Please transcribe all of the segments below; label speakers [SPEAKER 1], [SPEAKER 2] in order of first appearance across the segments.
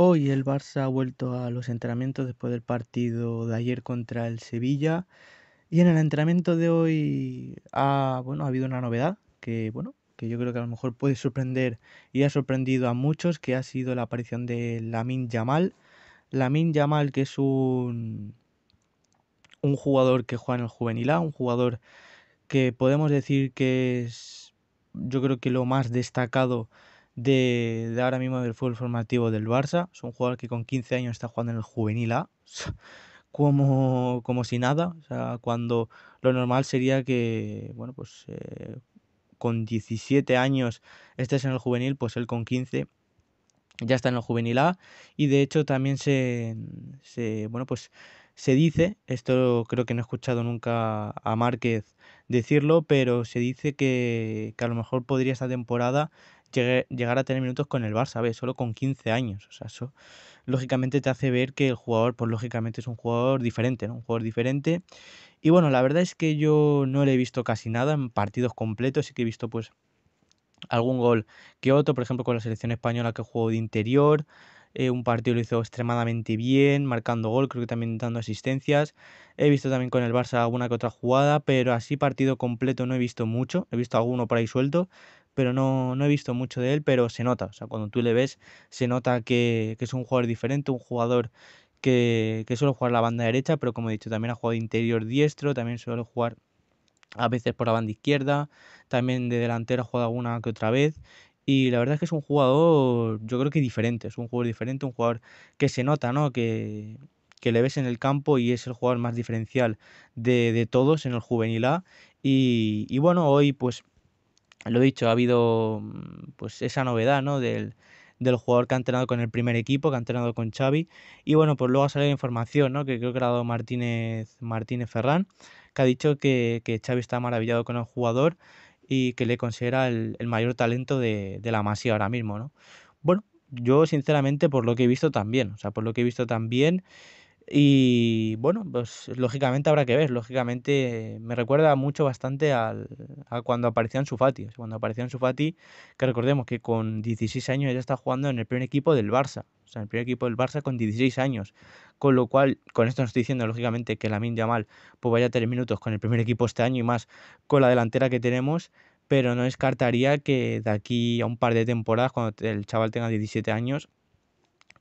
[SPEAKER 1] Hoy el Barça ha vuelto a los entrenamientos después del partido de ayer contra el Sevilla. Y en el entrenamiento de hoy ha, bueno, ha habido una novedad que, bueno, que yo creo que a lo mejor puede sorprender y ha sorprendido a muchos, que ha sido la aparición de Lamin Yamal. Lamin Yamal, que es un, un jugador que juega en el juvenil A, un jugador que podemos decir que es, yo creo que lo más destacado de, ahora mismo del fútbol formativo del Barça. Es un jugador que con 15 años está jugando en el juvenil A, como, como si nada. O sea, cuando lo normal sería que, bueno, pues eh, con 17 años estés en el juvenil, pues él con 15 ya está en el juvenil A. Y de hecho también se, se bueno, pues se dice, esto creo que no he escuchado nunca a Márquez decirlo, pero se dice que, que a lo mejor podría esta temporada llegar a tener minutos con el Barça, ¿ves? Solo con 15 años. O sea, eso lógicamente te hace ver que el jugador, pues lógicamente es un jugador diferente, ¿no? Un jugador diferente. Y bueno, la verdad es que yo no le he visto casi nada en partidos completos, sí que he visto pues algún gol que otro, por ejemplo con la selección española que jugó de interior, eh, un partido lo hizo extremadamente bien, marcando gol, creo que también dando asistencias. He visto también con el Barça alguna que otra jugada, pero así partido completo no he visto mucho. He visto alguno por ahí suelto, pero no, he visto mucho de él, pero se nota. O sea, cuando tú le ves, se nota que, es un jugador diferente, un jugador que, suele jugar la banda derecha, pero como he dicho, también ha jugado interior diestro, también suele jugar a veces por la banda izquierda, también de delantero jugado alguna que otra vez y la verdad es que es un jugador, yo creo que diferente, es un jugador diferente, un jugador que se nota, ¿no? Que, que le ves en el campo y es el jugador más diferencial de, de todos en el juvenil A. Y, y, bueno, hoy pues lo he dicho, ha habido mm, pues esa novedad, ¿no? Del, del jugador que ha entrenado con el primer equipo, que ha entrenado con Xavi. Y bueno, pues luego ha salido información, ¿no? Que creo que ha dado Martínez, Martínez Ferrán, que ha dicho que, que Xavi está maravillado con el jugador y que le considera el, mayor talento de, la masía ahora mismo, ¿no? Bueno, yo sinceramente por lo que he visto también, o sea, por lo que he visto también y bueno, pues lógicamente habrá que ver. Lógicamente me recuerda mucho bastante al, a cuando aparecía en Sufati. cuando aparecía en Sufati, que recordemos que con 16 años ya está jugando en el primer equipo del Barça. O sea, en el primer equipo del Barça con 16 años. Con lo cual, con esto nos estoy diciendo lógicamente que la mal pues vaya a tener minutos con el primer equipo este año y más con la delantera que tenemos. Pero no descartaría que de aquí a un par de temporadas, cuando el chaval tenga 17 años,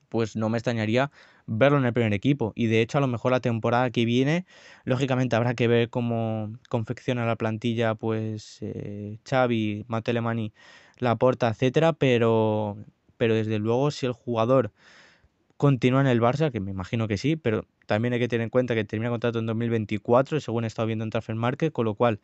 [SPEAKER 1] pues no me extrañaría verlo en el primer equipo. Y de hecho, a lo mejor la temporada que viene, lógicamente habrá que ver cómo confecciona la plantilla, pues Chavi eh, Xavi, la la Laporta, etcétera, pero, pero desde luego, si el jugador continúa en el Barça, que me imagino que sí, pero también hay que tener en cuenta que termina el contrato en 2024, según he estado viendo en Transfer Market, con lo cual,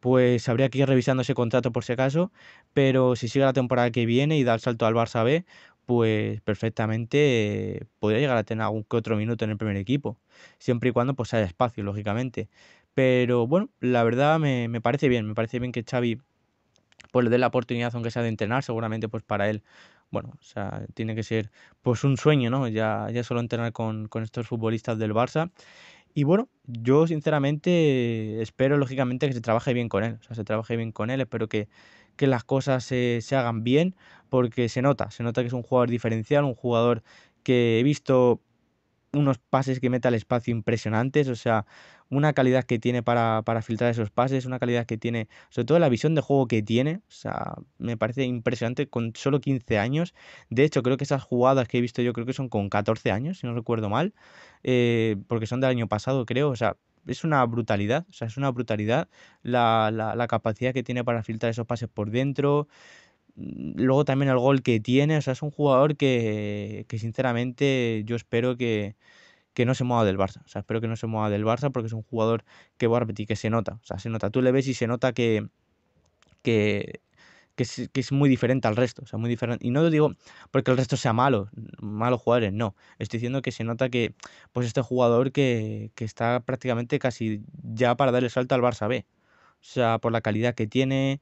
[SPEAKER 1] pues habría que ir revisando ese contrato por si acaso, pero si sigue la temporada que viene y da el salto al Barça B, pues perfectamente eh, podría llegar a tener algún que otro minuto en el primer equipo, siempre y cuando pues haya espacio, lógicamente. Pero bueno, la verdad me, parece bien, me parece bien que Xavi pues le dé la oportunidad aunque sea de entrenar, seguramente pues para él, bueno, o sea, tiene que ser pues un sueño, ¿no? Ya, ya solo entrenar con, estos futbolistas del Barça. Y bueno, yo sinceramente espero lógicamente que se trabaje bien con él, o sea, se trabaje bien con él, espero que, las cosas se, se hagan bien porque se nota, se nota que es un jugador diferencial, un jugador que he visto unos pases que mete al espacio impresionantes, o sea, una calidad que tiene para, filtrar esos pases, una calidad que tiene, sobre todo la visión de juego que tiene, o sea, me parece impresionante con solo 15 años, de hecho creo que esas jugadas que he visto yo creo que son con 14 años, si no recuerdo mal, eh, porque son del año pasado creo, o sea, es una brutalidad, o sea, es una brutalidad la, la capacidad que tiene para filtrar esos pases por dentro, Luego también el gol que tiene, o sea, es un jugador que, sinceramente yo espero que, no se mueva del Barça. O sea, espero que no se mueva del Barça porque es un jugador que va que se nota. O sea, se nota. Tú le ves y se nota que, que, es, muy diferente al resto. O sea, muy diferente. Y no lo digo porque el resto sea malo, malos jugadores, no. Estoy diciendo que se nota que pues este jugador que, que está prácticamente casi ya para darle salto al Barça B. O sea, por la calidad que tiene,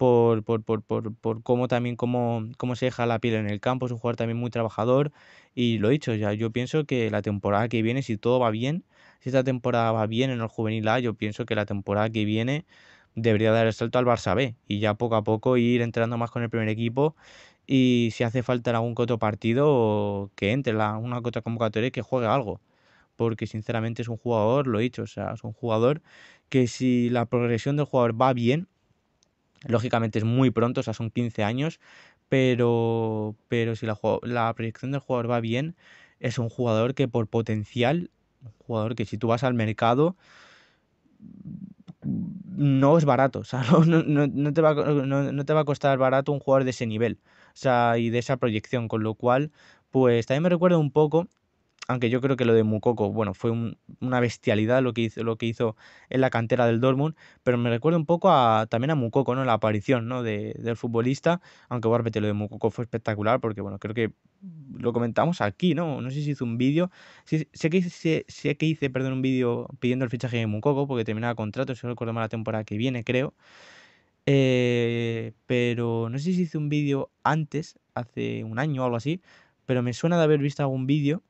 [SPEAKER 1] por, por, por, por cómo también como cómo, se deja la piel en el campo, es un jugador también muy trabajador y lo he dicho, ya yo pienso que la temporada que viene, si todo va bien, si esta temporada va bien en el juvenil A, yo pienso que la temporada que viene debería dar el salto al Barça B y ya poco a poco ir entrando más con el primer equipo y si hace falta algún otro partido que entre la, una otra convocatoria y que juegue algo porque sinceramente es un jugador, lo he dicho, o sea, es un jugador que si la progresión del jugador va bien, Lógicamente es muy pronto, o sea, son 15 años, pero, pero si la, proyección del jugador va bien, es un jugador que por potencial, un jugador que si tú vas al mercado, no es barato, o sea, no, te va, no, te va, a costar barato un jugador de ese nivel, o sea, y de esa proyección, con lo cual, pues también me recuerda un poco aunque yo creo que lo de Mukoko, bueno, fue una bestialidad lo que, hizo, lo que hizo en la cantera del Dortmund, pero me recuerda un poco a, también a Mukoko, ¿no? La aparición, ¿no? De, del futbolista, aunque bueno, lo de Mukoko fue espectacular porque, bueno, creo que lo comentamos aquí, ¿no? No sé si hizo un vídeo, sí, sé, que hice, que hice, perdón, un vídeo pidiendo el fichaje de Mukoko porque terminaba contrato, si no recuerdo mal, la temporada que viene, creo. Eh, pero no sé si hice un vídeo antes, hace un año o algo así, pero me suena de haber visto algún vídeo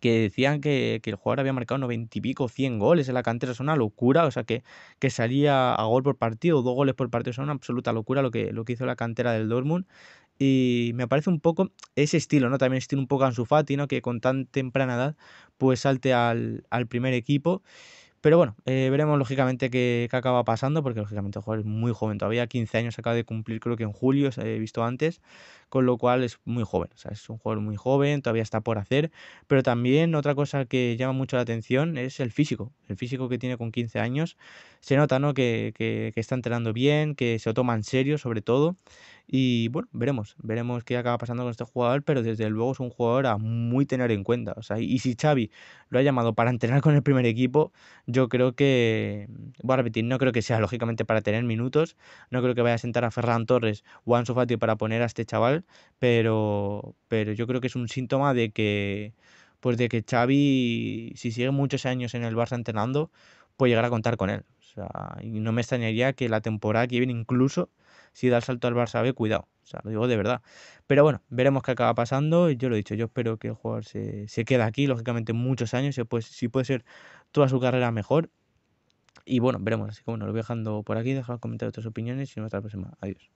[SPEAKER 1] que decían que, el jugador había marcado 90 y pico, 100 goles en la cantera, es una locura, o sea, que, que salía a gol por partido, dos goles por partido, es una absoluta locura lo que, lo que hizo la cantera del Dortmund y me parece un poco ese estilo, ¿no? También estilo un poco Ansu ¿no? Que con tan temprana edad pues salte al, al primer equipo pero bueno, eh, veremos lógicamente qué, acaba pasando, porque lógicamente el jugador es muy joven todavía, 15 años acaba de cumplir, creo que en julio, he ha visto antes, con lo cual es muy joven, o sea, es un jugador muy joven, todavía está por hacer, pero también otra cosa que llama mucho la atención es el físico, el físico que tiene con 15 años, se nota ¿no? que, que, que está entrenando bien, que se lo toma en serio sobre todo, y bueno, veremos, veremos qué acaba pasando con este jugador, pero desde luego es un jugador a muy tener en cuenta. O sea, y si Xavi lo ha llamado para entrenar con el primer equipo, yo creo que, voy a repetir, no creo que sea lógicamente para tener minutos, no creo que vaya a sentar a Ferran Torres o a Ansu para poner a este chaval, pero, pero yo creo que es un síntoma de que, pues de que Xavi, si sigue muchos años en el Barça entrenando, puede llegar a contar con él. O sea, y no me extrañaría que la temporada que viene incluso si da el salto al Barça B, cuidado. O sea, lo digo de verdad. Pero bueno, veremos qué acaba pasando. Yo lo he dicho, yo espero que el jugador se, quede aquí, lógicamente, muchos años. Si puede, si puede ser toda su carrera mejor. Y bueno, veremos. Así que bueno, lo voy dejando por aquí. Dejad comentar vuestras opiniones y nos vemos la próxima. Adiós.